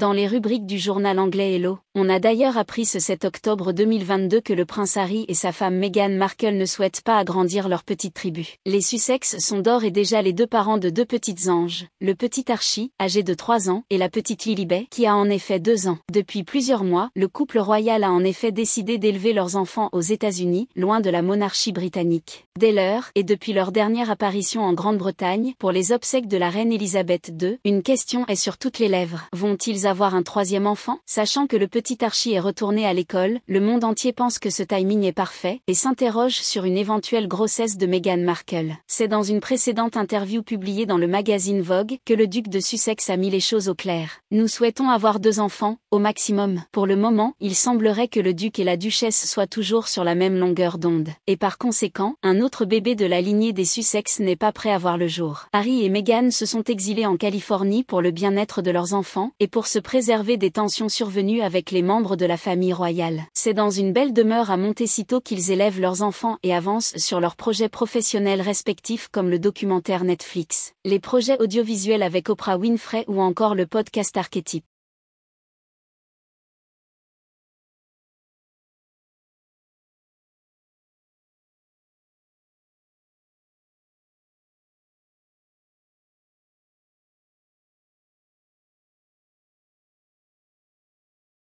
dans les rubriques du journal anglais Hello. On a d'ailleurs appris ce 7 octobre 2022 que le prince Harry et sa femme Meghan Markle ne souhaitent pas agrandir leur petite tribu. Les Sussex sont d'or et déjà les deux parents de deux petites anges, le petit Archie, âgé de 3 ans, et la petite Lilibet, qui a en effet 2 ans. Depuis plusieurs mois, le couple royal a en effet décidé d'élever leurs enfants aux États-Unis, loin de la monarchie britannique. Dès leur et depuis leur dernière apparition en Grande-Bretagne, pour les obsèques de la reine Elisabeth II, une question est sur toutes les lèvres. Vont-ils avoir un troisième enfant Sachant que le petit Archie est retourné à l'école, le monde entier pense que ce timing est parfait et s'interroge sur une éventuelle grossesse de Meghan Markle. C'est dans une précédente interview publiée dans le magazine Vogue que le duc de Sussex a mis les choses au clair. Nous souhaitons avoir deux enfants, au maximum. Pour le moment, il semblerait que le duc et la duchesse soient toujours sur la même longueur d'onde. Et par conséquent, un autre bébé de la lignée des Sussex n'est pas prêt à voir le jour. Harry et Meghan se sont exilés en Californie pour le bien-être de leurs enfants et pour se préserver des tensions survenues avec les membres de la famille royale. C'est dans une belle demeure à Montecito qu'ils élèvent leurs enfants et avancent sur leurs projets professionnels respectifs comme le documentaire Netflix, les projets audiovisuels avec Oprah Winfrey ou encore le podcast Archétype.